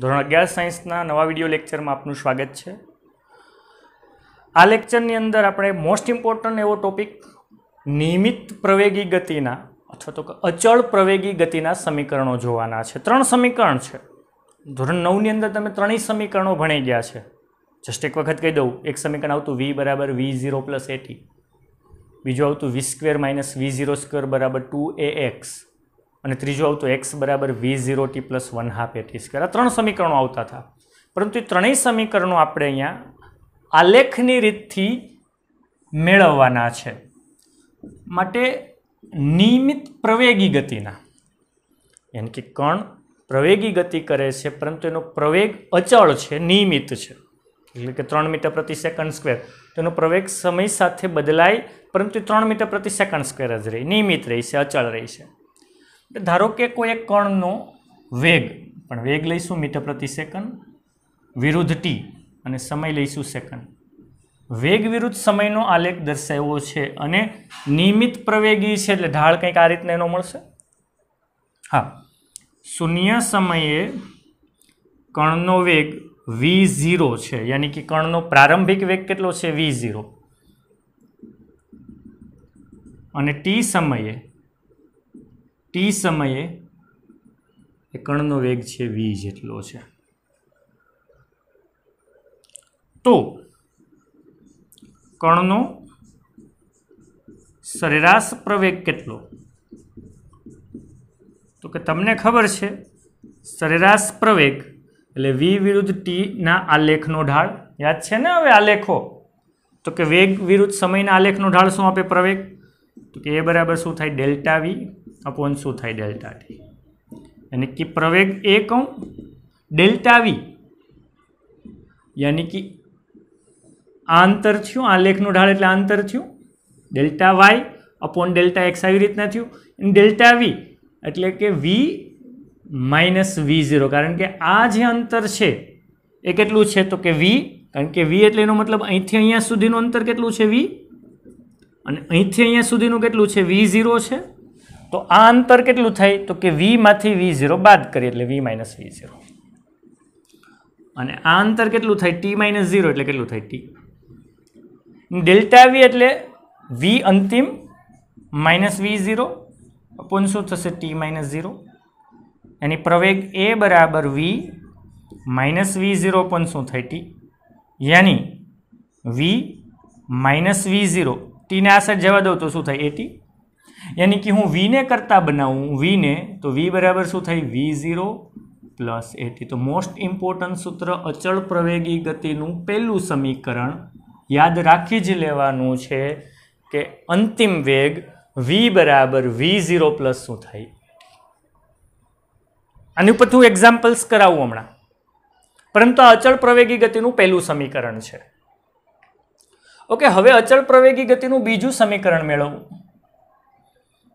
ધોરણ અગિયાર સાયન્સના નવા વિડીયો લેક્ચરમાં આપનું સ્વાગત છે આ લેક્ચરની અંદર આપણે મોસ્ટ ઇમ્પોર્ટન્ટ એવો ટોપિક નિયમિત પ્રવેગી ગતિના અથવા તો અચળ પ્રવેગી ગતિના સમીકરણો જોવાના છે ત્રણ સમીકરણ છે ધોરણ નવની અંદર તમે ત્રણેય સમીકરણો ભણી ગયા છે જસ્ટ એક વખત કહી દઉં એક સમીકરણ આવતું વી બરાબર વી ઝીરો પ્લસ એટી બીજું આવતું V square minus V zero square બરાબર ટુ એ એક્સ અને ત્રીજું આવતું એક્સ બરાબર V zero T plus one half A T આ ત્રણ સમીકરણો આવતા હતા પરંતુ એ ત્રણેય સમીકરણો આપણે અહીંયા આલેખની રીતથી મેળવવાના છે માટે નિયમિત પ્રવેગી ગતિના એમ કે કણ પ્રવેગી ગતિ કરે છે પરંતુ એનો પ્રવેગ અચળ છે નિયમિત છે એટલે કે ત્રણ મીટર પ્રતિ સેકન્ડ સ્ક્વેર તેનો પ્રવેગ સમય સાથે બદલાય પરંતુ ત્રણ મીટર પ્રતિ સેકન્ડ સ્ક્વેર જ રહે નિયમિત રહી છે અચળ રહી છે ધારો કે કોઈ એક કણનો વેગ પણ વેગ લઈશું મીટર પ્રતિ સેકન્ડ વિરુદ્ધ ટી અને સમય લઈશું સેકન્ડ વેગ વિરુદ્ધ સમયનો આલેખ દર્શાવ્યો છે અને નિયમિત પ્રવેગી છે એટલે ઢાળ કંઈક આ રીતના એનો મળશે હા શૂન્ય સમયે કણનો વેગ વી ઝીરો છે યાની કે કણનો પ્રારંભિક વેગ કેટલો છે વી ઝીરો અને ટી સમયે ટી સમયે એ કણનો વેગ છે વી જેટલો છે તો કણનો સરેરાશ પ્રવેગ કેટલો તો કે તમને ખબર છે સરેરાશ પ્રવેગ એટલે વી વિરુદ્ધ ટીના આલેખનો ઢાળ યાદ છે ને હવે આલેખો તો કે વેગ વિરુદ્ધ સમયના આલેખનો ઢાળ શું આપે પ્રવેગ તો કે એ બરાબર શું થાય ડેલ્ટા વી અપોન શું થાય ડેલ્ટા ટી યાની કે પ્રવેગ એ કહું ડેલ્ટા વી યાની કે આંતર થયું આ લેખનું ઢાળ એટલે આંતર થયું delta Y upon delta X આવી રીતના થયું ડેલ્ટા વી એટલે કે વી માઇનસ વી ઝીરો કારણ કે આ જે અંતર છે એ કેટલું છે તો કે વી કારણ કે વી એટલે એનો મતલબ અહીંથી અહીંયા સુધીનું અંતર કેટલું છે વી અને અહીંથી અહીંયા સુધીનું કેટલું છે વી ઝીરો છે તો આ અંતર કેટલું થાય તો કે વીમાંથી વી ઝીરો બાદ કરીએ એટલે વી માઇનસ વી ઝીરો અને આ અંતર કેટલું થાય ટી માઇનસ ઝીરો એટલે કેટલું થાય ટી ડેલ્ટા વી એટલે વી અંતિમ માઇનસ વી ઝીરો અપોન શું થશે ટી માઇનસ ઝીરો એની પ્રવેગ એ બરાબર V minus V zero upon શું થાય ટી યાની વી માઇનસ વી ઝીરો ટીને આ સાઈડ જવા દઉં તો શું થાય એટી યાની કે હું વીને કરતાં બનાવું વીને તો વી બરાબર શું થાય વી ઝીરો પ્લસ એટી તો મોસ્ટ ઇમ્પોર્ટન્ટ સૂત્ર અચળ પ્રવેગી ગતિનું પહેલું સમીકરણ યાદ રાખી જ લેવાનું છે કે અંતિમ વેગ વી બરાબર વી ઝીરો પ્લસ શું થાય આની ઉપર હું એક્ઝામ્પલ્સ કરાવું હમણાં પરંતુ આ અચળ પ્રવેગી ગતિનું પહેલું સમીકરણ છે ઓકે હવે અચળ પ્રવેગી ગતિનું બીજું સમીકરણ મેળવવું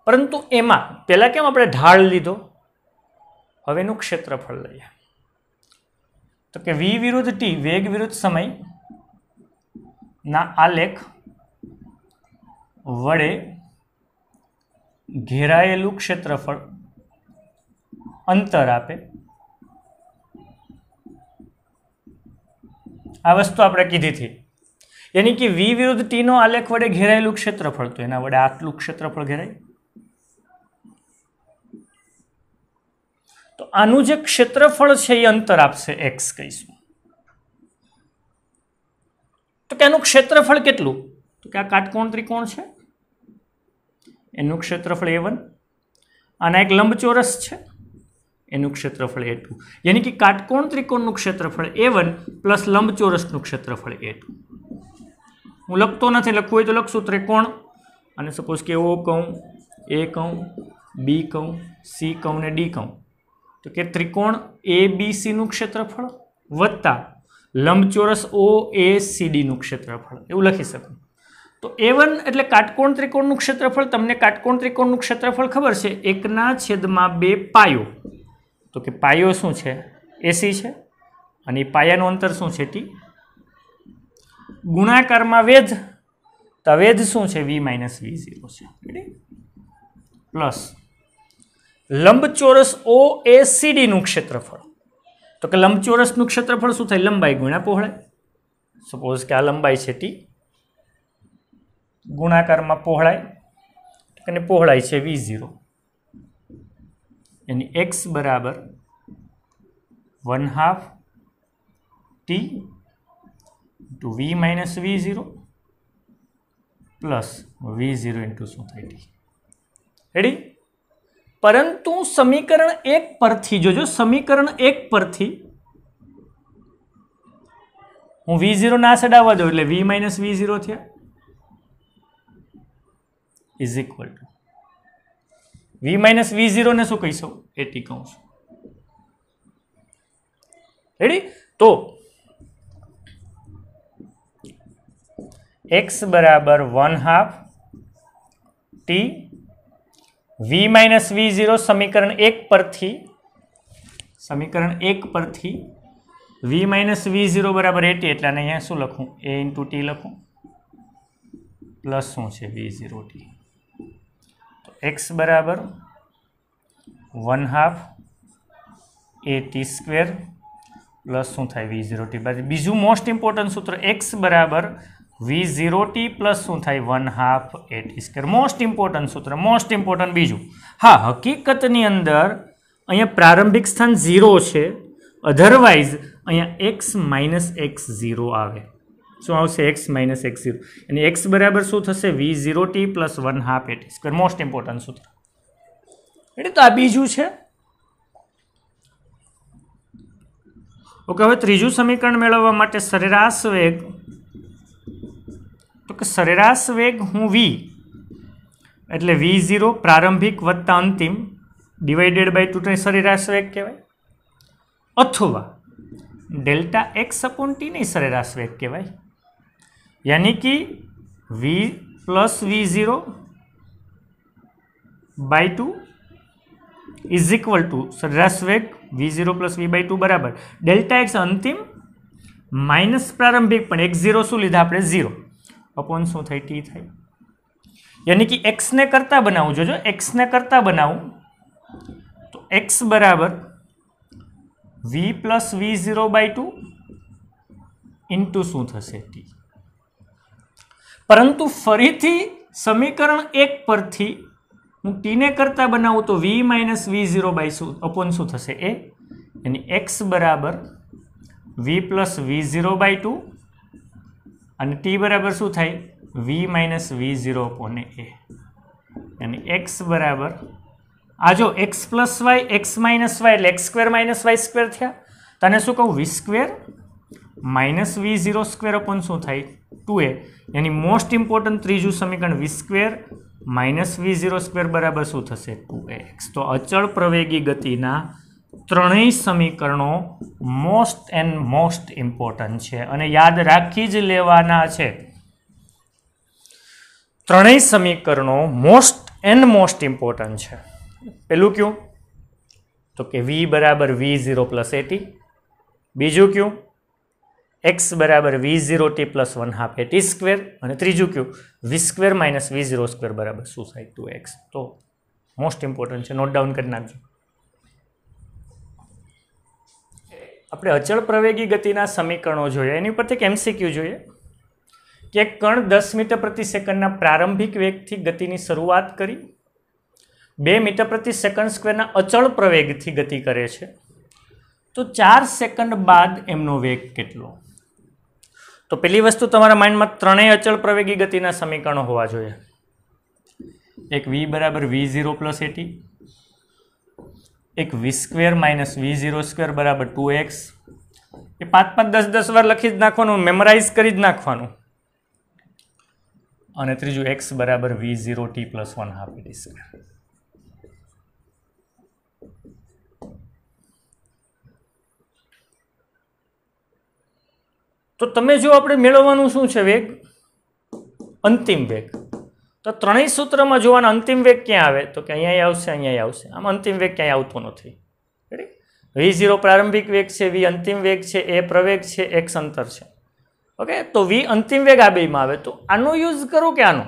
પરંતુ એમાં પહેલાં કેમ આપણે ઢાળ લીધો હવેનું ક્ષેત્રફળ લઈએ તો કે વી વિરુદ્ધ ટી વેગ વિરુદ્ધ સમય ના આલેખ વડે ઘેરાયેલું ક્ષેત્રફળ અંતર આપે આ વસ્તુ આપણે કીધી હતી એની કે વી વિરુદ્ધ ટીનો આલેખ વડે ઘેરાયેલું ક્ષેત્રફળ તો એના વડે આટલું ક્ષેત્રફળ ઘેરાય તો આનું જે ક્ષેત્રફળ છે એ અંતર આપશે એક્સ કહીશું તો કે આનું ક્ષેત્રફળ કેટલું તો કે આ કાટકોણ ત્રિકોણ છે એનું ક્ષેત્રફળ એ વન આના એક લંબચોરસ છે એનું ક્ષેત્રફળ એ ટુ યાની કે કાટકોણ ત્રિકોણનું ક્ષેત્રફળ એ વન પ્લસ લંબચોરસનું ક્ષેત્રફળ એ ટુ હું લખતો નથી લખવું હોય તો લખશું ત્રિકોણ અને સપોઝ કે ઓ કહું એ કહું બી કહું સી કહું ને ડી કહું તો કે ત્રિકોણ એ બી ક્ષેત્રફળ વત્તા લંબચોરસ ઓ એ સીડીનું ક્ષેત્રફળ એવું લખી શકું તો એ એટલે કાટકોણ ત્રિકોણનું ક્ષેત્રફળ તમને કાટકોણ ત્રિકોણનું ક્ષેત્રફળ ખબર છે એકના છેદમાં બે પાયો તો કે પાયો શું છે એસી છે અને પાયાનું અંતર શું છે ટી ગુણાકારમાં વેધ તો વેધ શું છે વી માઇનસ વી ઝીરો છે પ્લસ લંબચોરસ ઓ એ સીડીનું ક્ષેત્રફળ તો કે લંબચોરસનું ક્ષેત્રફળ શું થાય લંબાઈ ગુણ્યા પહોળાઈ સપોઝ કે આ લંબાઈ છે ટી ગુણાકારમાં પહોળાઈ અને પહોળાઈ છે વી ઝીરો એની એક્સ બરાબર one half T two V minus V zero plus V zero into શું થાય ટી રેડી પરંતુ સમીકરણ એક પરથી જોજો સમીકરણ એક પરથી હું વી ઝીરો ના સડાવવા દઉં એટલે વી માઇનસ વી ઝીરો થયા is equal to V minus V ઝીરોને શું કહી કહીશું એટી કહું છું રેડી તો એક્સ બરાબર one half T V minus V zero સમીકરણ એક પરથી સમીકરણ એક પરથી વી માઇનસ વી ઝીરો બરાબર એટી એટલે અને અહીંયા શું લખું એ ઇન્ટુ ટી લખું પ્લસ શું છે વી ઝીરો ટી તો એક્સ બરાબર one half A T square plus શું થાય વી ઝીરો ટી બાજુ બીજું મોસ્ટ ઇમ્પોર્ટન્ટ સૂત્ર એક્સ બરાબર વી ઝીરો ટી પ્લસ શું થાય one half A T square most important સૂત્ર મોસ્ટ ઇમ્પોર્ટન્ટ બીજું હા હકીકતની અંદર અહીંયા પ્રારંભિક સ્થાન ઝીરો છે અધરવાઇઝ અહીંયા એક્સ માઇનસ એક્સ ઝીરો આવે શું આવશે એક્સ માઇનસ એક્સ ઝીરો અને એક્સ બરાબર શું થશે V zero T plus one half A T square most important સૂત્ર એટલે તો આ બીજું છે ઓકે હવે ત્રીજું સમીકરણ મેળવવા માટે સરેરાશ વેગ તો કે સરેરાશ વેગ હું વી એટલે વી ઝીરો પ્રારંભિક વત્તા અંતિમ ડિવાઇડેડ બાય ટૂંટણી સરેરાશ વેગ કહેવાય અથવા ડેલ્ટા એક્સ અપોન ટીની સરેરાશ વેગ કહેવાય યાની કે V plus V zero by two is equal to સરેરાશ વેગ V zero plus V by two બરાબર ડેલ્ટા એક્સ અંતિમ માઇનસ પ્રારંભિક પણ એક ઝીરો શું લીધા આપણે ઝીરો अपोन शू थे टी थे यानी कि एक्स ने करता बनाव जो, जो एक्स ने करता बनाव तो एक्स बराबर V plus V zero by two into शू टी परंतु फरी समीकरण एक पर थी हूँ टी ने करता बना तो V minus V zero by शू अपॉन शू एक्स बराबर V plus V zero by two અને ટી બરાબર શું થાય V minus V zero upon A અને એક્સ બરાબર આ જો X plus Y X minus Y એટલે X square minus Y square થયા તને શું કહું V square minus V zero square upon શું થાય ટુ એ એની મોસ્ટ ઇમ્પોર્ટન્ટ ત્રીજું સમીકરણ V square minus V zero square બરાબર શું થશે ટુ એક્સ તો અચળ પ્રવેગી ગતિના ત્રણેય સમીકરણો મોસ્ટ એન્ડ મોસ્ટ ઇમ્પોર્ટન્ટ છે અને યાદ રાખી જ લેવાના છે ત્રણેય સમીકરણો મોસ્ટ એન્ડ મોસ્ટ ઇમ્પોર્ટન્ટ છે પેલું કયું તો કે વી બરાબર વી ઝીરો પ્લસ એટી બીજું કયું એક્સ બરાબર V zero T plus one half A T square અને ત્રીજું કયું V square minus V zero square બરાબર શું સાહેબ ટુ એક્સ તો મોસ્ટ ઇમ્પોર્ટન્ટ છે નોટ ડાઉન કરી નાખજો આપણે અચળ પ્રવેગી ગતિના સમીકરણો જોઈએ એની પરથી એક એમસીક્યુ જોઈએ કે કણ દસ મીટર પ્રતિ સેકન્ડના પ્રારંભિક વેગથી ગતિની શરૂઆત કરી બે મીટર પ્રતિ સેકન્ડ સ્ક્વેરના અચળ પ્રવેગથી ગતિ કરે છે તો ચાર સેકન્ડ બાદ એમનો વેગ કેટલો તો પહેલી વસ્તુ તમારા માઇન્ડમાં ત્રણેય અચળ પ્રવેગી ગતિના સમીકરણો હોવા જોઈએ એક વી બરાબર વી ઝીરો પ્લસ એટી એક V square minus V zero square બરાબર ટુ એક્સ એ પાંચ પાંચ દસ દસ વાર લખી જ નાખવાનું મેમરાઇઝ કરી જ નાખવાનું અને ત્રીજું એક્સ બરાબર V zero T plus one half D square તો તમે જો આપણે મેળવવાનું શું છે વેગ અંતિમ વેગ તો ત્રણેય સૂત્રમાં જોવાના અંતિમ વેગ ક્યાં આવે તો કે અહીંયા આવશે અહીંયા આવશે આમ અંતિમ વેગ ક્યાંય આવતો નથી રેડી વી ઝીરો પ્રારંભિક વેગ છે વી અંતિમ વેગ છે એ પ્રવેગ છે એક અંતર છે ઓકે તો વી અંતિમ વેગ આ બેમાં આવે તો આનો યુઝ કરો કે આનો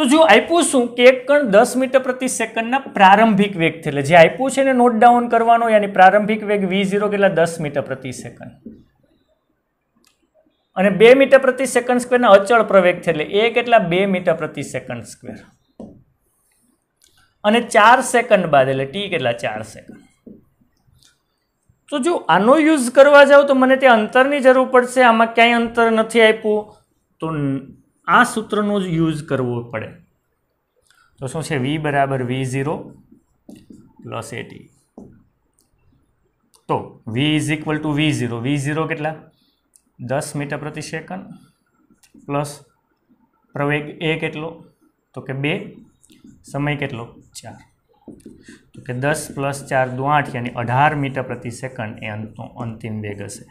તો જો આપ્યું શું કે એક કણ દસ મીટર પ્રતિ સેકન્ડના પ્રારંભિક વેગથી એટલે જે આપ્યું છે એને નોટ ડાઉન કરવાનો યાની પ્રારંભિક વેગ વી ઝીરો કેટલા દસ મીટર પ્રતિ સેકન્ડ અને બે મીટર પ્રતિ સેકન્ડ સ્ક્વેરના અચળ પ્રવેગ છે એટલે એ કેટલા બે મીટર પ્રતિ સેકન્ડ સ્ક્વેર અને ચાર સેકન્ડ બાદ એટલે ટી કેટલા ચાર સેકન્ડ તો જો આનો યુઝ કરવા જાઉં તો મને તે અંતરની જરૂર પડશે આમાં ક્યાંય અંતર નથી આપ્યું તો આ સૂત્રનો જ યુઝ કરવો પડે તો શું છે વી બરાબર વી ઝીરો પ્લસ એટી તો V is equal to V zero V zero કેટલા દસ મીટર પ્રતિ સેકન્ડ પ્લસ પ્રવેગ એ કેટલો તો કે બે સમય કેટલો ચાર તો કે દસ પ્લસ ચાર દો આઠ યાની અઢાર મીટર પ્રતિ સેકન્ડ એ અંતનો અંતિમ વેગ હશે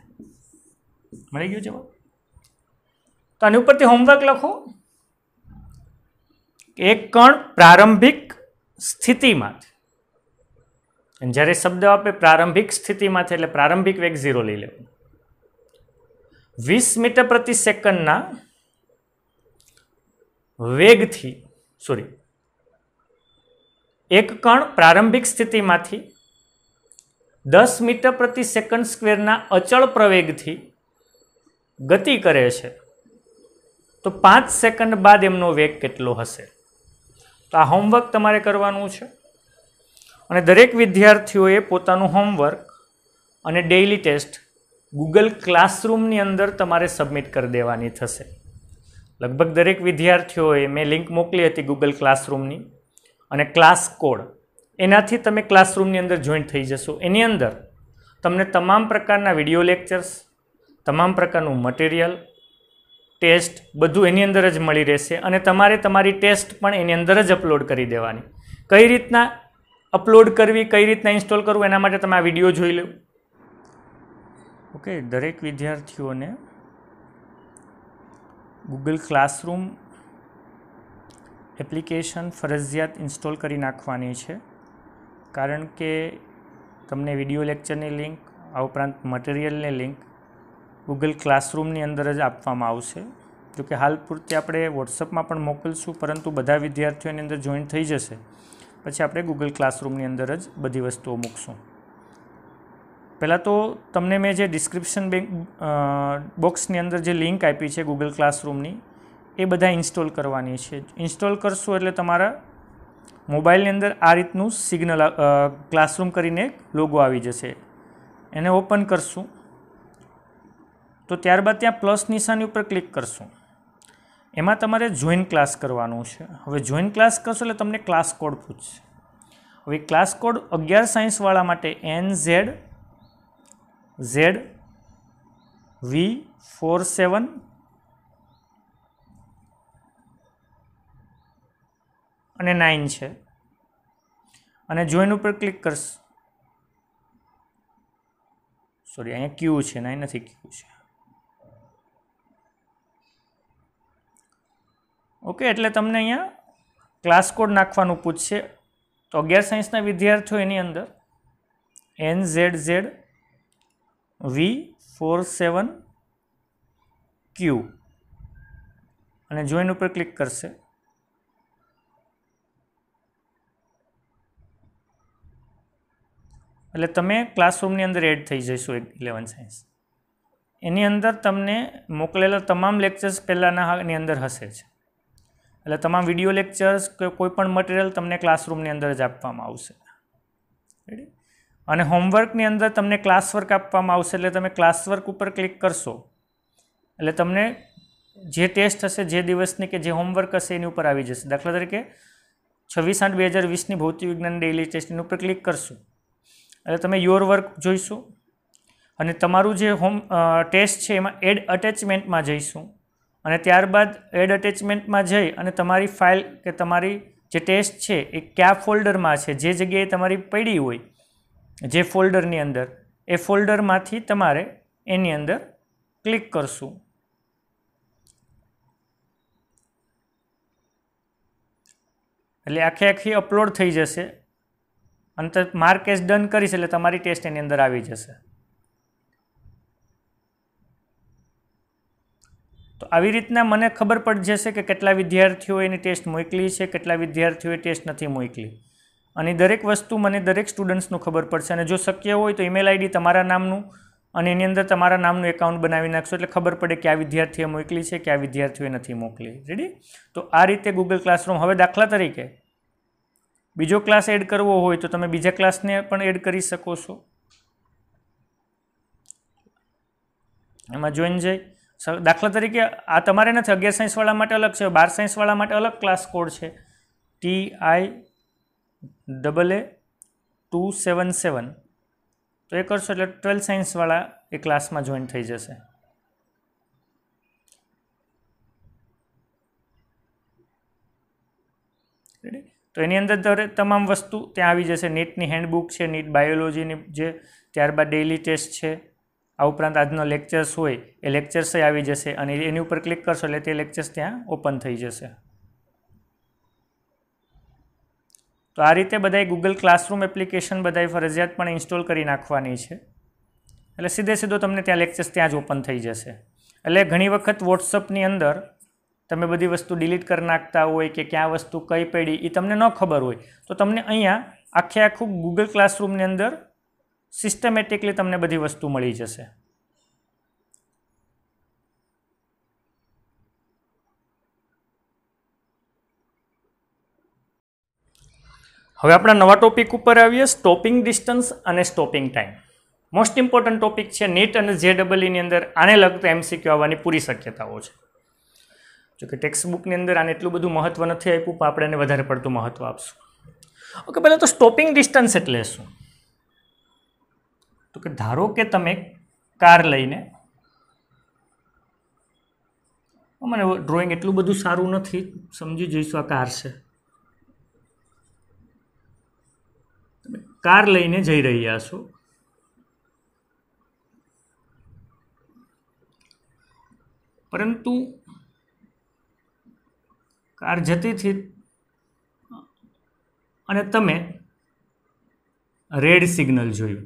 મળી ગયું જવાબ તો આની ઉપરથી હોમવર્ક લખો એક કણ પ્રારંભિક સ્થિતિમાં જ્યારે શબ્દ આપે પ્રારંભિક સ્થિતિમાંથી એટલે પ્રારંભિક વેગ ઝીરો લઈ લેવો વીસ મીટર પ્રતિ સેકન્ડના વેગથી સોરી એક કણ પ્રારંભિક સ્થિતિમાંથી દસ મીટર પ્રતિ સેકન્ડ સ્ક્વેરના અચળ પ્રવેગથી ગતિ કરે છે તો પાંચ સેકન્ડ બાદ એમનો વેગ કેટલો હશે તો આ હોમવર્ક તમારે કરવાનું છે અને દરેક વિદ્યાર્થીઓએ પોતાનું હોમવર્ક અને ડેઇલી ટેસ્ટ ગૂગલ ક્લાસરૂમની અંદર તમારે સબમિટ કરી દેવાની થશે લગભગ દરેક વિદ્યાર્થીઓએ મેં લિંક મોકલી હતી ગૂગલ ક્લાસરૂમની અને ક્લાસ કોડ એનાથી તમે ક્લાસરૂમની અંદર જોઈન્ટ થઈ જશો એની અંદર તમને તમામ પ્રકારના વિડીયો લેક્ચર્સ તમામ પ્રકારનું મટીરિયલ ટેસ્ટ બધું એની અંદર જ મળી રહેશે અને તમારે તમારી ટેસ્ટ પણ એની અંદર જ અપલોડ કરી દેવાની કઈ રીતના અપલોડ કરવી કઈ રીતના ઇન્સ્ટોલ કરવું એના માટે તમે આ વિડીયો જોઈ લો ઓકે દરેક વિદ્યાર્થીઓને ગૂગલ ક્લાસરૂમ એપ્લિકેશન ફરજિયાત ઇન્સ્ટોલ કરી નાખવાની છે કારણ કે તમને વિડીયો લેક્ચરની લિંક આ ઉપરાંત મટીરિયલની લિંક ગૂગલ ક્લાસરૂમની અંદર જ આપવામાં આવશે જોકે હાલ પૂરતી આપણે વોટ્સઅપમાં પણ મોકલશું પરંતુ બધા વિદ્યાર્થીઓની અંદર જોઈન થઈ જશે પછી આપણે ગૂગલ ક્લાસરૂમની અંદર જ બધી વસ્તુઓ મૂકશું પહેલાં તો તમને મેં જે ડિસ્ક્રિપ્શન બેંક બોક્સની અંદર જે લિંક આપી છે ગૂગલ ક્લાસરૂમની એ બધા ઇન્સ્ટોલ કરવાની છે ઇન્સ્ટોલ કરશો એટલે તમારા મોબાઈલની અંદર આ રીતનું સિગ્નલ ક્લાસરૂમ કરીને લોગો આવી જશે એને ઓપન કરશું તો ત્યારબાદ ત્યાં પ્લસ નિશાની ઉપર ક્લિક કરશું એમાં તમારે જોઈન ક્લાસ કરવાનું છે હવે જોઈન ક્લાસ કરશો એટલે તમને ક્લાસ કોડ પૂછશે હવે ક્લાસ કોડ અગિયાર સાયન્સવાળા માટે N Z Z V four seven અને નાઇન છે અને જોઈન ઉપર ક્લિક કરશ સોરી અહીંયા ક્યુ છે નાઇન નથી ક્યુ છે ઓકે એટલે તમને અહીંયા ક્લાસ કોડ નાખવાનું પૂછશે તો અગિયાર સાયન્સના વિદ્યાર્થીઓ એની અંદર N Z Z V four seven Q અને જોઈન ઉપર ક્લિક કરશે એટલે તમે ક્લાસરૂમની અંદર એડ થઈ એક ઇલેવન સાયન્સ એની અંદર તમને મોકલેલા તમામ લેક્ચર્સ પહેલાંનાની અંદર હશે જ એટલે તમામ વિડીયો લેક્ચર્સ કે કોઈપણ મટીરિયલ તમને ક્લાસરૂમની અંદર જ આપવામાં આવશે રેડી અને હોમવર્કની અંદર તમને ક્લાસ વર્ક આપવામાં આવશે એટલે તમે ક્લાસ વર્ક ઉપર ક્લિક કરશો એટલે તમને જે ટેસ્ટ હશે જે દિવસની કે જે હોમવર્ક હશે એની ઉપર આવી જશે દાખલા તરીકે છવ્વીસ આઠ બે હજાર વીસની ભૌતિક વિજ્ઞાન ડેઇલી ટેસ્ટની ઉપર ક્લિક કરશું એટલે તમે યોર વર્ક જોઈશું અને તમારું જે હોમ ટેસ્ટ છે એમાં એડ અટેચમેન્ટમાં જઈશું અને ત્યારબાદ એડ અટેચમેન્ટમાં જઈ અને તમારી ફાઇલ કે તમારી જે ટેસ્ટ છે એ કયા ફોલ્ડરમાં છે જે જગ્યાએ તમારી પડી હોય જે ફોલ્ડરની અંદર એ ફોલ્ડરમાંથી તમારે એની અંદર ક્લિક કરશું એટલે આખી આખી અપલોડ થઈ જશે અંતર માર્ક ડન કરીશ એટલે તમારી ટેસ્ટ એની અંદર આવી જશે તો આવી રીતના મને ખબર પડી જશે કે કેટલા વિદ્યાર્થીઓ એની ટેસ્ટ મોકલી છે કેટલા વિદ્યાર્થીઓએ ટેસ્ટ નથી મોકલી અને દરેક વસ્તુ મને દરેક સ્ટુડન્ટ્સનું ખબર પડશે અને જો શક્ય હોય તો ઈમેલ આઈડી તમારા નામનું અને એની અંદર તમારા નામનું એકાઉન્ટ બનાવી નાખશો એટલે ખબર પડે કે આ વિદ્યાર્થીએ મોકલી છે કે આ વિદ્યાર્થીઓએ નથી મોકલી રેડી તો આ રીતે ગૂગલ ક્લાસરૂમ હવે દાખલા તરીકે બીજો ક્લાસ એડ કરવો હોય તો તમે બીજા ક્લાસને પણ એડ કરી શકો છો એમાં જોઈન જાય દાખલા તરીકે આ તમારે નથી અગિયાર સાયન્સવાળા માટે અલગ છે બાર સાયન્સવાળા માટે અલગ ક્લાસ કોડ છે T I double A two seven seven તો એ કરશો એટલે ટ્વેલ્થ સાયન્સવાળા એ ક્લાસમાં જોઈન થઈ જશે તો એની અંદર દરેક તમામ વસ્તુ ત્યાં આવી જશે નીટની હેન્ડબુક છે નીટ બાયોલોજીની જે ત્યારબાદ ડેઇલી ટેસ્ટ છે આ ઉપરાંત આજનો લેક્ચર્સ હોય એ લેક્ચર્સ આવી જશે અને એની ઉપર ક્લિક કરશો એટલે તે લેક્ચર્સ ત્યાં ઓપન થઈ જશે તો આ રીતે બધાય ગૂગલ ક્લાસરૂમ એપ્લિકેશન બધાય ફરજિયાતપણે ઇન્સ્ટોલ કરી નાખવાની છે એટલે સીધે સીધો તમને ત્યાં લેક્ચર્સ ત્યાં જ ઓપન થઈ જશે એટલે ઘણી વખત વોટ્સઅપની અંદર તમે બધી વસ્તુ ડિલીટ કરી નાખતા હોય કે ક્યાં વસ્તુ કઈ પડી એ તમને ન ખબર હોય તો તમને અહીંયા આખે આખું ગૂગલ ક્લાસરૂમની અંદર સિસ્ટમેટિકલી તમને બધી વસ્તુ મળી જશે હવે આપણા નવા ટોપિક ઉપર આવીએ સ્ટોપિંગ ડિસ્ટન્સ અને stopping time most important topic છે નીટ અને જે ડબલઈની e અંદર આને લગતા એમસીક્યુ આવવાની પૂરી શક્યતાઓ છે જોકે બુકની અંદર આને એટલું બધું મહત્ત્વ નથી આપ્યું પણ આપણે એને વધારે પડતું મહત્ત્વ આપશું ઓકે પહેલાં તો સ્ટોપિંગ ડિસ્ટન્સ એટલે શું તો કે ધારો કે તમે કાર લઈને મને ડ્રોઈંગ એટલું બધું સારું નથી સમજી જઈશું આ કાર છે કાર લઈને જઈ રહ્યા છો પરંતુ કાર જતીથી અને તમે રેડ સિગ્નલ જોયું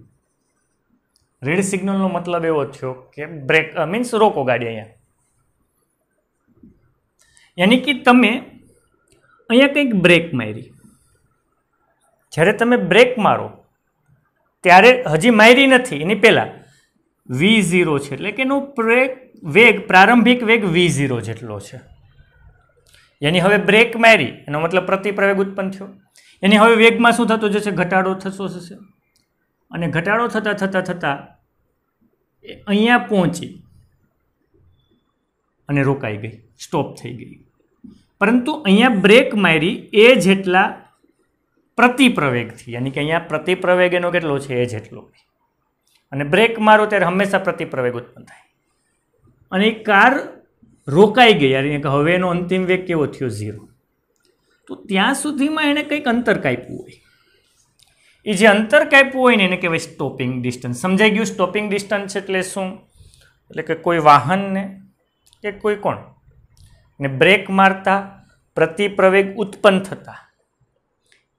રેડ સિગ્નલનો મતલબ એવો થયો કે બ્રેક મીન્સ રોકો ગાડી અહીંયા યાની કે તમે અહીંયા કંઈક બ્રેક મારી જ્યારે તમે બ્રેક મારો ત્યારે હજી મારી નથી એની પહેલાં વી ઝીરો છે એટલે કે એનું બ્રેક વેગ પ્રારંભિક વેગ વી ઝીરો જેટલો છે એની હવે બ્રેક મારી એનો મતલબ પ્રતિપ્રવેગ ઉત્પન્ન થયો એની હવે વેગમાં શું થતો જશે ઘટાડો થતો જશે અને ઘટાડો થતાં થતાં થતાં એ અહીંયા પહોંચી અને રોકાઈ ગઈ સ્ટોપ થઈ ગઈ પરંતુ અહીંયા બ્રેક મારી એ જેટલા પ્રતિપ્રવેગથી યાની કે અહીંયા પ્રતિપ્રવેગ એનો કેટલો છે એ જેટલો અને બ્રેક મારો ત્યારે હંમેશા પ્રતિપ્રવેગ ઉત્પન્ન થાય અને એ કાર રોકાઈ ગઈ યાર કે હવે એનો અંતિમ વેગ કેવો થયો ઝીરો તો ત્યાં સુધીમાં એણે કંઈક અંતર કાપ્યું હોય એ જે અંતર કાપ્યું હોય ને એને કહેવાય સ્ટોપિંગ ડિસ્ટન્સ સમજાઈ ગયું સ્ટોપિંગ ડિસ્ટન્સ એટલે શું એટલે કે કોઈ વાહનને કે કોઈ કોણ ને બ્રેક મારતા પ્રતિપ્રવેગ ઉત્પન્ન થતા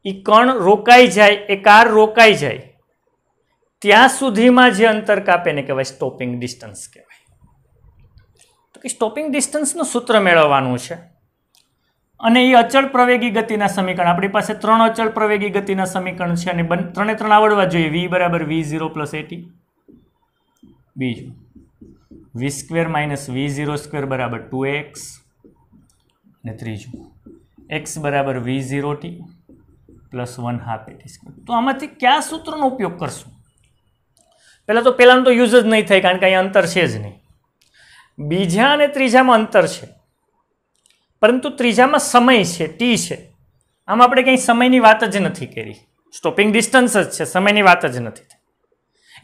એ કણ રોકાઈ જાય એ કાર રોકાઈ જાય ત્યાં સુધીમાં જે અંતર કાપે ને કહેવાય સ્ટોપિંગ ડિસ્ટન્સ કહેવાય તો કે સ્ટોપિંગ ડિસ્ટન્સનું સૂત્ર મેળવવાનું છે અને એ અચળ પ્રવેગી ગતિના સમીકરણ આપણી પાસે ત્રણ અચળ પ્રવેગી ગતિના સમીકરણ છે અને બન ત્રણે ત્રણ આવડવા જોઈએ વી બરાબર વી ઝીરો પ્લસ એટી બીજું V square minus V zero square બરાબર ટુ એક્સ અને ત્રીજું એક્સ બરાબર V zero T plus one half A T square તો આમાંથી કયા સૂત્રનો ઉપયોગ કરશું પહેલાં તો પહેલાંનું તો યુઝ જ નહીં થાય કારણ કે અહીંયા અંતર છે જ નહીં બીજા અને ત્રીજામાં અંતર છે પરંતુ ત્રીજામાં સમય છે ટી છે આમ આપણે કંઈ સમયની વાત જ નથી કરી સ્ટોપિંગ ડિસ્ટન્સ જ છે સમયની વાત જ નથી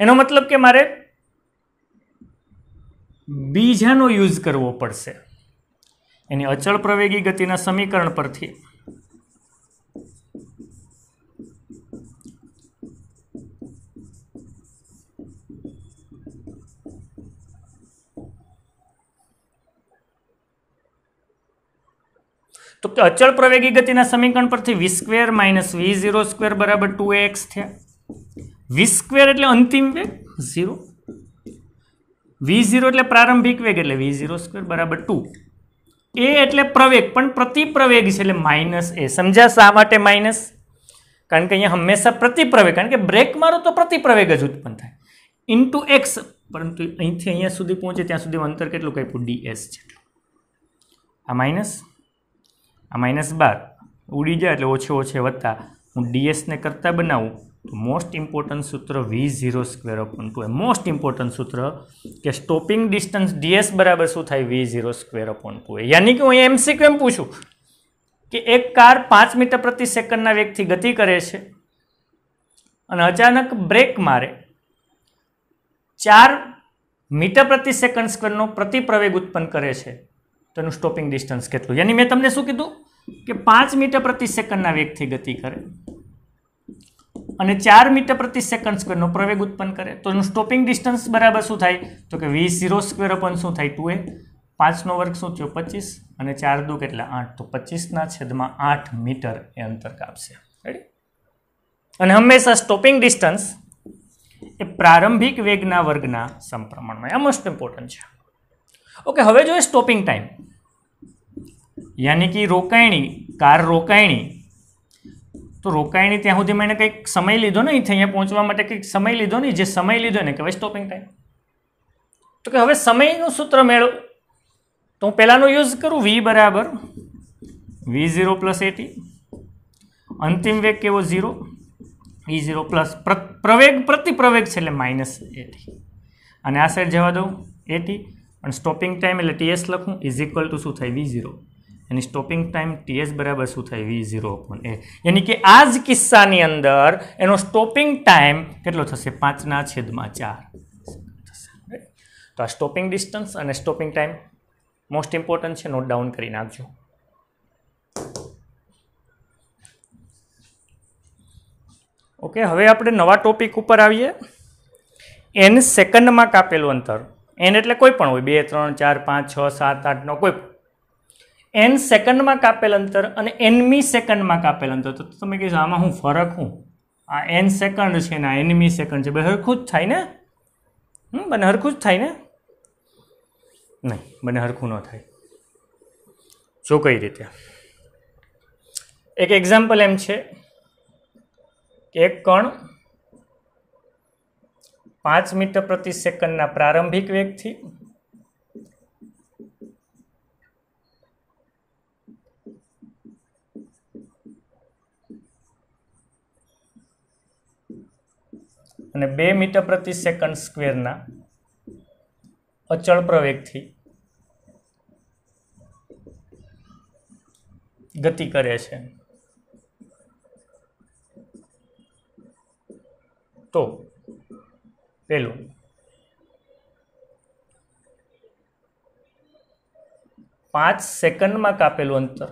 એનો મતલબ કે મારે બીજાનો યુઝ કરવો પડશે એની અચળ પ્રવેગી ગતિના સમીકરણ પરથી तो त्वरण प्रवेग गतिना समीकरण पर थी v2 - v02 = 2ax थे v2 એટલે અંતિમ વેગ 0 v0 એટલે પ્રારંભિક વેગ એટલે v02 = 2 a એટલે પ્રવેગ પણ પ્રતિપ્રવેગ છે એટલે -a સમજા સા માટે માઈનસ કારણ કે અહીંયા હંમેશા પ્રતિપ્રવેગ કારણ કે બ્રેક મારું તો પ્રતિપ્રવેગ જ ઉત્પન્ન થાય *x પરંતુ અહીંથી અહીંયા સુધી પહોંચે ત્યાં સુધી અંતર કેટલું કઈ પૂડિસ છે આ માઈનસ આ માઇનસ બાર ઉડી જાય એટલે ઓછે ઓછે વત્તા હું ડીએસને કરતાં બનાવું તો મોસ્ટ ઇમ્પોર્ટન્ટ સૂત્ર V zero square upon two એ મોસ્ટ ઇમ્પોર્ટન્ટ સૂત્ર કે સ્ટોપિંગ ડિસ્ટન્સ ડીએસ બરાબર શું થાય V zero square upon two યાની કે હું અહીંયા એમસીક્યુ એમ પૂછું કે એક કાર પાંચ મીટર પ્રતિ સેકન્ડના વેગથી ગતિ કરે છે અને અચાનક બ્રેક મારે ચાર મીટર પ્રતિ સેકન્ડ સ્ક્વેરનો પ્રવેગ ઉત્પન્ન કરે છે તો એનું સ્ટોપિંગ ડિસ્ટન્સ કેટલું યાની મેં તમને શું કીધું કે પાંચ મીટર પ્રતિ સેકન્ડના વેગથી ગતિ કરે અને ચાર મીટર પ્રતિ સેકન્ડ સ્ક્વેરનો પ્રવેગ ઉત્પન્ન કરે તો એનું સ્ટોપિંગ ડિસ્ટન્સ બરાબર શું થાય તો કે વી ઝીરો સ્ક્વેર અપન શું થાય ટુ એ પાંચનો વર્ગ શું થયો પચીસ અને ચાર દુ કેટલા આઠ તો પચીસના છેદમાં આઠ મીટર એ અંતર કાપશે રેડી અને હંમેશા સ્ટોપિંગ ડિસ્ટન્સ એ પ્રારંભિક વેગના વર્ગના સંપ્રમણમાં એ મોસ્ટ ઇમ્પોર્ટન્ટ છે ઓકે હવે જોઈએ સ્ટોપિંગ ટાઈમ યાની કે રોકાયણી કાર રોકાયણી તો રોકાયણી ત્યાં સુધી મેં કંઈક સમય લીધો નહીં અહીંથી અહીંયા પહોંચવા માટે કંઈક સમય લીધો નહીં જે સમય લીધો ને કહેવાય સ્ટોપિંગ ટાઈમ તો કે હવે સમયનું સૂત્ર મેળવ તો હું પહેલાંનો યુઝ કરું વી બરાબર વી ઝીરો પ્લસ એટી અંતિમ વેગ કેવો ઝીરો ઈ ઝીરો પ્લસ પ્રવેગ પ્રતિ પ્રવેગ છે એટલે માઇનસ એટી અને આ સાઈડ જવા દઉં એટી અને સ્ટોપિંગ ટાઈમ એટલે ટીએસ લખું ઇઝ ઇક્વલ ટુ શું થાય વી ઝીરો એની સ્ટોપિંગ ટાઈમ ટીએસ બરાબર શું થાય વી ઝીરો અપોન એ યાની કે આ જ કિસ્સાની અંદર એનો સ્ટોપિંગ ટાઈમ કેટલો થશે પાંચના છેદમાં ચાર તો આ સ્ટોપિંગ ડિસ્ટન્સ અને સ્ટોપિંગ ટાઈમ મોસ્ટ ઇમ્પોર્ટન્ટ છે નોટ ડાઉન કરી નાખજો ઓકે હવે આપણે નવા ટોપિક ઉપર આવીએ એન સેકન્ડમાં કાપેલું અંતર એન એટલે કોઈ પણ હોય બે ત્રણ ચાર પાંચ છ સાત આઠનો કોઈ પણ એન સેકન્ડમાં કાપેલ અંતર અને એનમી સેકન્ડમાં કાપેલ અંતર તો તમે કહીશો આમાં હું ફરક હું આ એન સેકન્ડ છે ને આ એનમી સેકન્ડ છે બે હરખું જ થાય ને હમ બને હરખું જ થાય ને નહીં બને હરખું ન થાય જો કઈ રીતે એક એક્ઝામ્પલ એમ છે કે એક કણ પાંચ મીટર પ્રતિ સેકન્ડના પ્રારંભિક વેગથી અને બે મીટર પ્રતિ સેકન્ડ સ્ક્વેરના અચળ પ્રવેગથી ગતિ કરે છે તો પહેલું પાંચ સેકન્ડમાં કાપેલું અંતર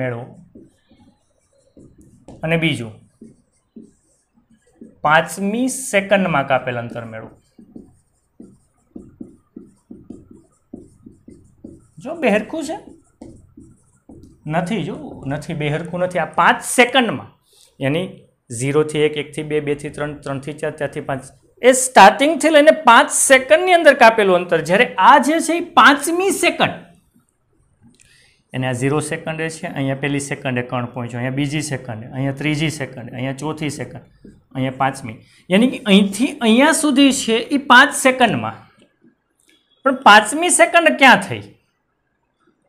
મેળવો અને બીજું પાંચમી સેકન્ડમાં કાપેલ અંતર મેળવો જો બહેરખું છે નથી જો નથી બેહરકું નથી આ પાંચ સેકન્ડમાં એની ઝીરોથી એક એકથી બે બેથી ત્રણ ત્રણથી ચાર ચારથી પાંચ એ સ્ટાર્ટિંગથી લઈને પાંચ સેકન્ડની અંદર કાપેલું અંતર જ્યારે આ જે છે એ પાંચમી સેકન્ડ એને આ ઝીરો સેકન્ડે છે અહીંયા પહેલી સેકન્ડે કણ પહોંચ્યો અહીંયા બીજી સેકન્ડ અહીંયા ત્રીજી સેકન્ડ અહીંયા ચોથી સેકન્ડ અહીંયા પાંચમી યાની કે અહીંથી અહીંયા સુધી છે એ પાંચ સેકન્ડમાં પણ પાંચમી સેકન્ડ ક્યાં થઈ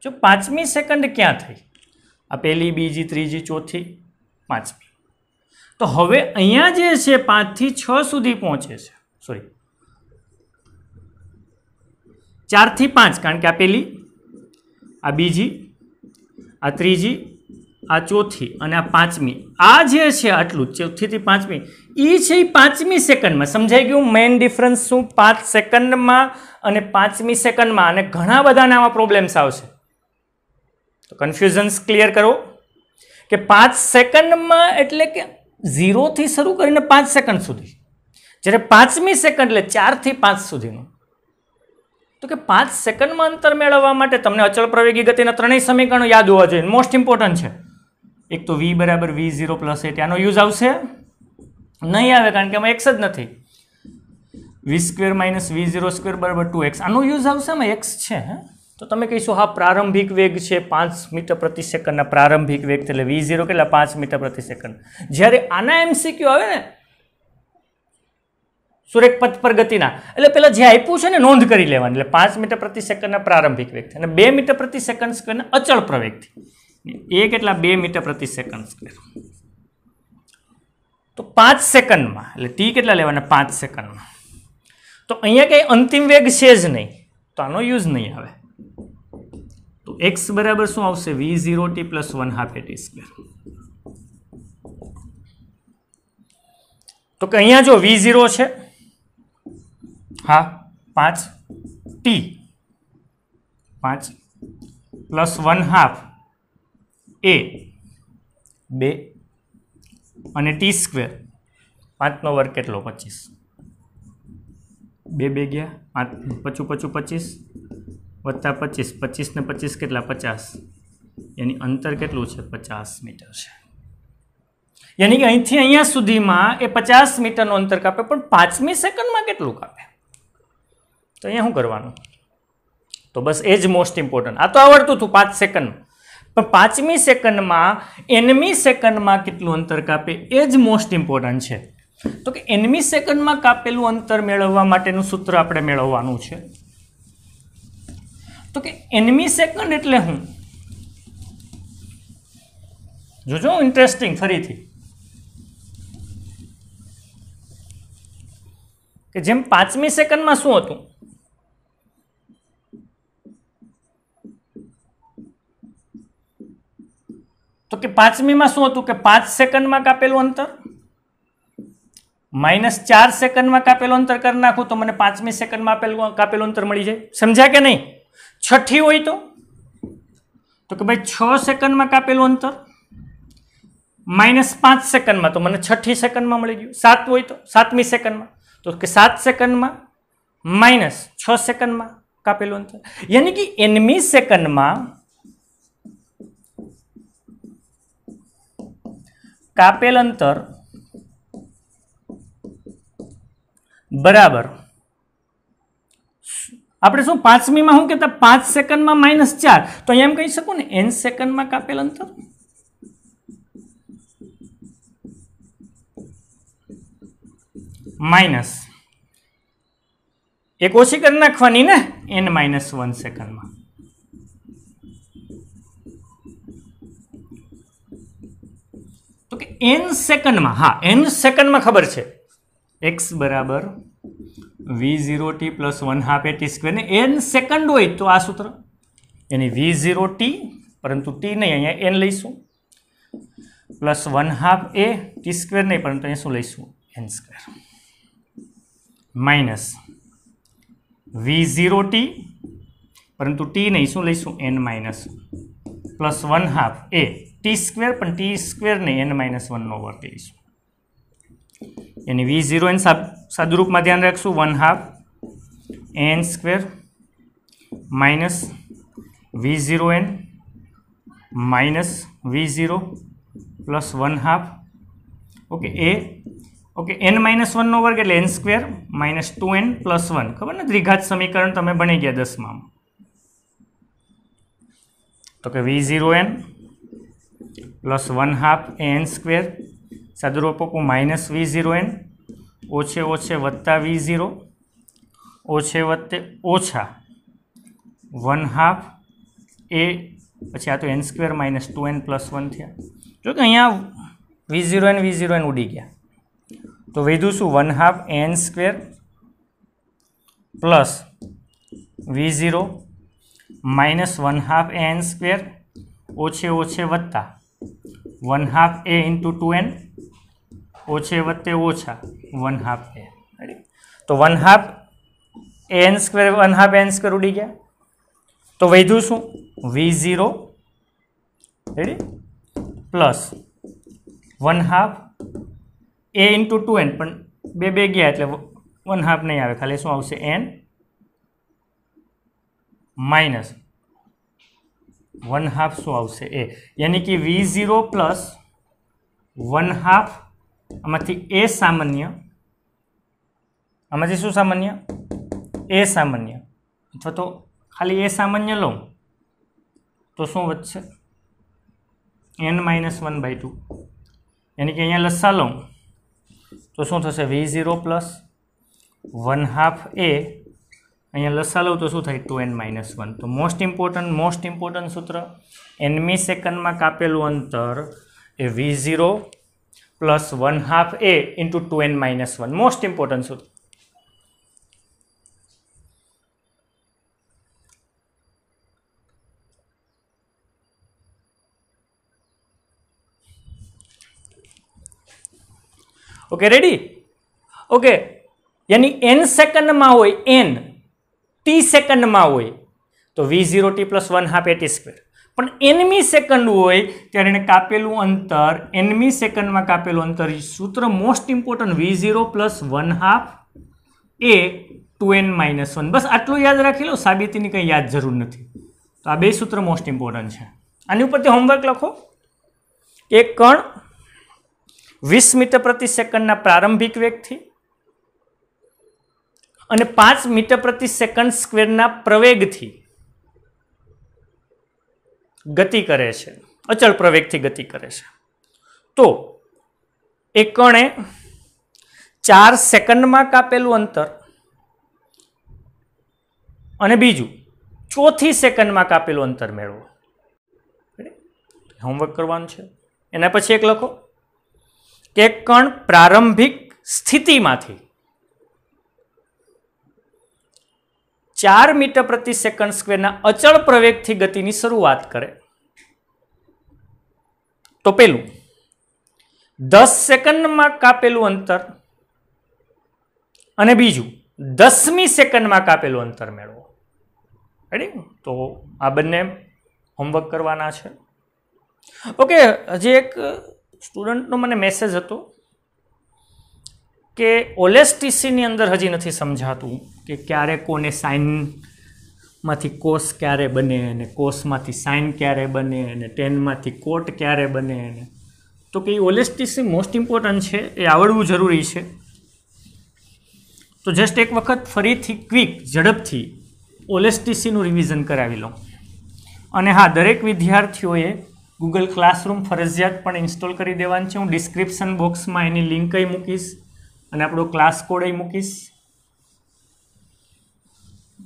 જો પાંચમી સેકન્ડ ક્યાં થઈ આ પહેલી બીજી ત્રીજી ચોથી પાંચમી તો હવે અહીંયા જે છે પાંચથી છ સુધી પહોંચે છે સોરી ચારથી પાંચ કારણ કે આ પહેલી આ બીજી આ ત્રીજી આ ચોથી અને આ પાંચમી આ જે છે આટલું ચોથીથી પાંચમી એ છે એ પાંચમી સેકન્ડમાં સમજાઈ ગયું મેઇન ડિફરન્સ શું પાંચ સેકન્ડમાં અને પાંચમી સેકન્ડમાં અને ઘણા બધાના આમાં પ્રોબ્લેમ્સ આવશે તો કન્ફ્યુઝન્સ ક્લિયર કરો કે પાંચ સેકન્ડમાં એટલે કે ઝીરોથી શરૂ કરીને પાંચ સેકન્ડ સુધી જ્યારે પાંચમી સેકન્ડ એટલે ચારથી પાંચ સુધીનું તો કે પાંચ સેકન્ડમાં અંતર મેળવવા માટે તમને અચળ પ્રવેગી ગતિના ત્રણેય સમીકરણો યાદ હોવા જોઈએ મોસ્ટ ઇમ્પોર્ટન્ટ છે એક તો વી બરાબર વી ઝીરો પ્લસ એટ આનો યુઝ આવશે નહીં આવે કારણ કે એમાં એક્સ જ નથી V square minus V zero square બરાબર ટુ એક્સ આનો યુઝ આવશે એમાં એક્સ છે હા તો તમે કહીશું હા પ્રારંભિક વેગ છે પાંચ મીટર પ્રતિ સેકન્ડના પ્રારંભિક વેગ એટલે વી ઝીરો કેટલા પાંચ મીટર પ્રતિ સેકન્ડ જ્યારે આના એમસીક્યુ આવે ને સુરેખપથ પર ગતિના એટલે પેલા જે આપ્યું છે ને નોંધ કરી લેવાની એટલે પાંચ મીટર પ્રતિ સેકન્ડના પ્રારંભિક વેગથી અને બે મીટર પ્રતિ સેકન્ડ સ્ક્વેરના અચળ પ્રવેગથી એ કેટલા બે મીટર પ્રતિ સેકન્ડ સ્ક્વેર તો પાંચ સેકન્ડમાં એટલે ટી કેટલા લેવાના પાંચ સેકન્ડમાં તો અહીંયા કંઈ અંતિમ વેગ છે જ નહીં તો આનો યુઝ નહીં આવે એક્સ બરાબર શું આવશે V zero T plus one half A T square તો કે અહીંયા જો વી ઝીરો છે હા પાંચ ટી પાંચ પ્લસ વન હાફ એ બે અને ટી સ્ક્વેર પાંચનો વર્ગ કેટલો પચીસ બે બે ગયા પાંચ પચું પચું પચીસ વત્તા પચીસ પચીસને પચીસ કેટલા પચાસ એની અંતર કેટલું છે પચાસ મીટર છે યાની કે અહીંથી અહીંયા સુધીમાં એ પચાસ મીટરનું અંતર કાપે પણ પાંચમી સેકન્ડમાં કેટલું કાપે તો અહીંયા શું કરવાનું તો બસ એ જ મોસ્ટ ઇમ્પોર્ટન્ટ આ તો આવડતું હતું પાંચ સેકન્ડ પણ પાંચમી સેકન્ડમાં એનમી સેકન્ડમાં કેટલું અંતર કાપે એ જ મોસ્ટ ઇમ્પોર્ટન્ટ છે તો કે એનમી સેકન્ડમાં કાપેલું અંતર મેળવવા માટેનું સૂત્ર આપણે મેળવવાનું છે તો કે એનમી સેકન્ડ એટલે હું જોજો ઇન્ટરેસ્ટિંગ ફરીથી કે જેમ પાંચમી સેકન્ડમાં શું હતું તો કે પાંચમીમાં શું હતું કે પાંચ સેકન્ડમાં કાપેલું અંતર માઇનસ ચાર સેકન્ડમાં કાપેલું અંતર કરી નાખું તો મને પાંચમી સેકન્ડમાં આપેલું કાપેલું અંતર મળી જાય સમજ્યા કે નહીં छठी हो तो तो भाई छ सेकंड में कापेलू अंतर माइनस पांच सेकंड में तो मैंने छठी सेकंड में मिली गयु सात हो तो सातमी सेकंड में तो सात सेकंड में माइनस छ सेकंड में कापेलू अंतर यानी कि एनमी सेकंड में कापेल अंतर बराबर આપણે શું પાંચમીમાં શું કહેતા પાંચ સેકન્ડમાં માઇનસ ચાર તો એમ કહી શકું ને એન સેકન્ડમાં કાપેલ અંતર માઇનસ એક ઓછી કરી નાખવાની ને એન માઇનસ વન સેકન્ડમાં તો કે એન સેકન્ડમાં હા એન સેકન્ડમાં ખબર છે એક્સ બરાબર V zero T plus one half A T square N second हो तो आ सूत्र एनी वी जीरो टी परंतु टी नहीं अँ एन लीसू plus one half A T square नहीं परंतु अँ शू लीसू N square minus V zero T परंतु टी नहीं शू लीसू N minus plus one half A T square पर टी स्क्वेर नहीं एन माइनस वन नो वर्ग लीसू એની વી ઝીરો એન સદરૂપમાં ધ્યાન રાખશું one half N square minus V zero N minus V zero plus one half okay એ ઓકે એન માઇનસ વનનો વર્ગ એટલે N square minus two N plus one ખબર ને દ્વિઘાત સમીકરણ તમે ભણી ગયા દસમાં તો કે V zero N plus one half A N square સદરૂપકો માઇનસ વી ઝીરો એન ઓછે ઓછે વત્તા વી ઝીરો ઓછે વત્તે ઓછા વન હાફ એ પછી આ તો N square minus two N plus one થયા જો કે અહીંયા V zero N V zero N ઉડી ગયા તો વધ્યું શું one half N square plus V zero minus one half N square ઓછે ઓછે વત્તા one half A into two N -+- 1/2 a ready तो 1/2 an² 1/2 an² उडी गया तो वैधुसू v0 ready plus 1/2 a * 2n पण 2 2 गया એટલે 1/2 નહીં આવે એટલે શું આવશે n - 1/2 શું આવશે a યાની કે v0 + 1/2 આમાંથી એ સામાન્ય આમાંથી શું સામાન્ય એ સામાન્ય અથવા તો ખાલી એ સામાન્ય લઉં તો શું વધશે N minus one by two એની કે અહીંયા લસા લઉં તો શું થશે V zero plus one half A અહીંયા લસા લઉં તો શું થાય ટુ એન માઇનસ વન તો મોસ્ટ ઇમ્પોર્ટન્ટ મોસ્ટ ઇમ્પોર્ટન્ટ સૂત્ર એનમી સેકન્ડમાં કાપેલું અંતર એ V zero plus one half A into two N minus one most important સૂત્ર ઓકે રેડી ઓકે યાની એન સેકન્ડમાં હોય એન ટી સેકન્ડમાં હોય તો વી zero T plus one half A T square પણ એનમી સેકન્ડ હોય ત્યારે એણે કાપેલું અંતર એનમી સેકન્ડમાં કાપેલું અંતર સૂત્ર most important V zero plus one half A two N minus one બસ આટલું યાદ રાખી લો સાબિતીની કંઈ યાદ જરૂર નથી તો આ બે સૂત્ર મોસ્ટ ઇમ્પોર્ટન્ટ છે આની ઉપરથી હોમવર્ક લખો એક કણ વીસ મીટર પ્રતિ સેકન્ડના પ્રારંભિક વેગથી અને પાંચ મીટર પ્રતિ સેકન્ડ સ્ક્વેરના પ્રવેગથી ગતિ કરે છે અચળ પ્રવેગથી ગતિ કરે છે તો એ કણે ચાર સેકન્ડમાં કાપેલું અંતર અને બીજું ચોથી સેકન્ડમાં કાપેલું અંતર મેળવો હોમવર્ક કરવાનું છે એના પછી એક લખો કે કણ પ્રારંભિક સ્થિતિમાંથી ચાર મીટર પ્રતિ સેકન્ડ સ્ક્વેરના અચળ પ્રવેગથી ગતિની શરૂઆત કરે તો પેલું દસ સેકન્ડમાં કાપેલું અંતર અને બીજું દસમી સેકન્ડમાં કાપેલું અંતર મેળવો રેડી તો આ બંને હોમવર્ક કરવાના છે ઓકે હજી એક સ્ટુડન્ટનો મને મેસેજ હતો કે ઓલેસ્ટીસીની અંદર હજી નથી સમજાતું કે ક્યારે કોને સાઇનમાંથી કોષ ક્યારે બને અને કોસમાંથી સાઇન ક્યારે બને અને ટેનમાંથી કોટ ક્યારે બને અને તો કે એ ઓલેસ્ટીસી મોસ્ટ ઇમ્પોર્ટન્ટ છે એ આવડવું જરૂરી છે તો જસ્ટ એક વખત ફરીથી ક્વિક ઝડપથી ઓલેસ્ટીસીનું રિવિઝન કરાવી લઉં અને હા દરેક વિદ્યાર્થીઓએ ગૂગલ ક્લાસરૂમ ફરજિયાત પણ ઇન્સ્ટોલ કરી દેવાનું છે હું ડિસ્ક્રિપ્શન બોક્સમાં એની લિંકય મૂકીશ અને આપણો ક્લાસ કોડ એ મૂકીશ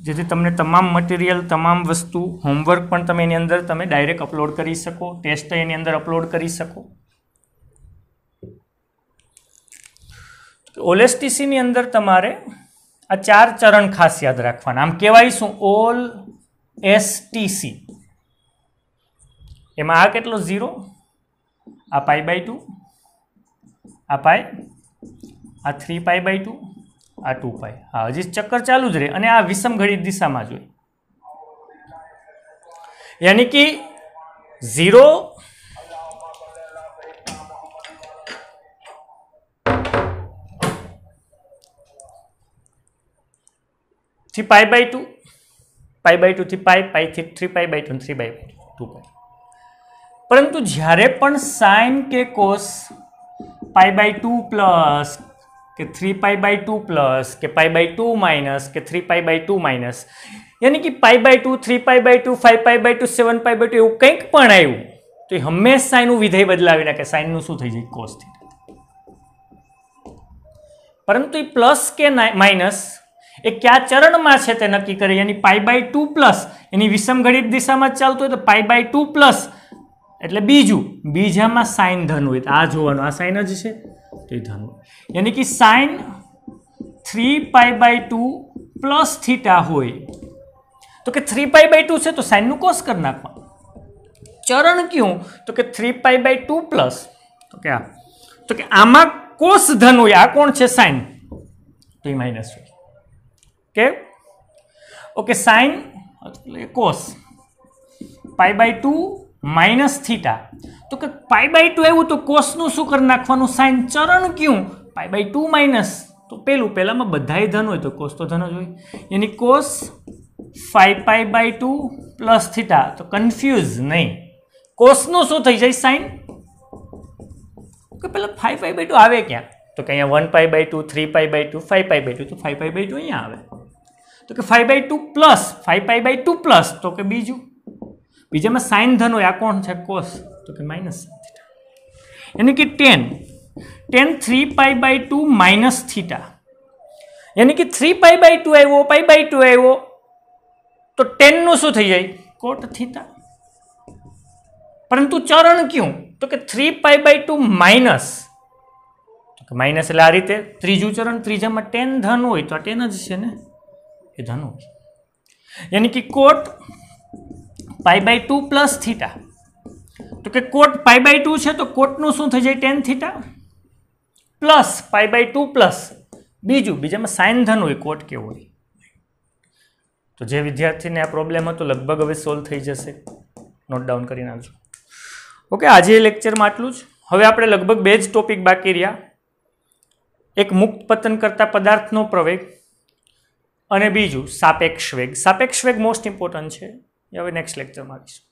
જેથી તમને તમામ મટીરિયલ તમામ વસ્તુ હોમવર્ક પણ તમે એની અંદર તમે ડાયરેક્ટ અપલોડ કરી શકો ટેસ્ટ એની અંદર અપલોડ કરી શકો ઓલેસ્ટીસીની અંદર તમારે આ ચાર ચરણ ખાસ યાદ રાખવાના આમ કહેવાય શું ઓલ એસટીસી એમાં આ કેટલો ઝીરો આ પાઈ બાય ટુ આ પાય આ થ્રી પાય બાય ટુ આ ટુ પાય હા હજી ચક્કર ચાલુ જ રહે અને આ વિષમ ઘડી દિશામાં જોઈ યાની કે ઝીરો થી pi by two pi by ટુથી પાય પાઈથી three pi by two three by by two pi પરંતુ જ્યારે પણ સાઇન કે cos pi by two plus કે three pi by two plus કે पाई બાય ટુ માઇનસ કે three pi by two minus યાની કે pi by two three pi by two five pi by two seven pi by two એવું કંઈક પણ આવ્યું તો એ હંમેશા એનું વિધેય બદલાવી નાખે સાઇનનું શું થઈ જાય કોસ થીટા પરંતુ એ પ્લસ કે માઇનસ એ કયા ચરણમાં છે તે નક્કી કરે એની પાઈ બાય ટુ પ્લસ એની વિષમઘડિત દિશામાં ચાલતું હોય તો પાઈ બાય ટુ પ્લસ એટલે બીજું બીજામાં સાઇન ધન હોય તો આ જોવાનું આ સાઇન જ છે तो ये ध्यान यानी कि sine three pi by two plus theta હોય તો કે થ્રી પાઈ બાય ટુ છે તો સાઇનનું કોસ કરી નાખવાનું ચરણ કયું તો કે three pi by two plus તો કે આ તો કે આમાં કોસ ધન હોય આ કોણ છે સાઇન તો એ માઇનસ હોય કે okay sine cos pi by two minus theta તો કે પાઈ બાય ટુ એવું તો કોસનું શું કરી નાખવાનું સાઇન ચરણ ક્યું પાઈ બાય ટુ માઇનસ તો પેલું પહેલાંમાં બધાય ધન હોય તો કોસ તો ધન જ હોય એની cos five pi by two plus theta તો કન્ફ્યુઝ નહીં કોસનું શું થઈ જાય સાઇન કે પહેલાં ફાઈ પાઈ બાય ટુ આવે ક્યાં તો કે અહીંયા one pi by two three pi by two five pi by two તો ફાઈ પાઈ બાય ટુ અહીંયા આવે તો કે five by two plus five pi by two plus તો કે બીજું બીજામાં સાઇન ધન હોય આ કોણ છે કોસ તો કે માઇનસ યાની કે tan tan three pi by two minus theta યાની કે થ્રી પાઈ બાય ટુ આવ્યો પાઈ બાય ટુ આવ્યો તો ટેનનું શું થઈ જાય કોટ થીટા પરંતુ ચરણ ક્યું તો કે three pi by two minus કે માઇનસ એટલે આ રીતે ત્રીજું ચરણ ત્રીજામાં ટેન ધન હોય તો આ ટેન જ છે ને એ ધન હોય યાની કે cot pi by two plus theta તો કે કોટ પાઈ બાય ટુ છે તો કોટનું શું થઈ જાય tan theta plus pi by two plus બીજું બીજામાં સાઇન ધન હોય કોટ કેવો હોય તો જે વિદ્યાર્થીને આ પ્રોબ્લેમ હતો લગભગ હવે સોલ્વ થઈ જશે નોટ ડાઉન કરી નાખજો ઓકે આજે લેક્ચરમાં આટલું જ હવે આપણે લગભગ બે જ ટોપિક બાકી રહ્યા એક મુક્ત પતન કરતા પદાર્થનો પ્રવેગ અને બીજું સાપેક્ષ વેગ સાપેક્ષ વેગ મોસ્ટ ઇમ્પોર્ટન્ટ છે એ હવે નેક્સ્ટ લેક્ચરમાં આવીશું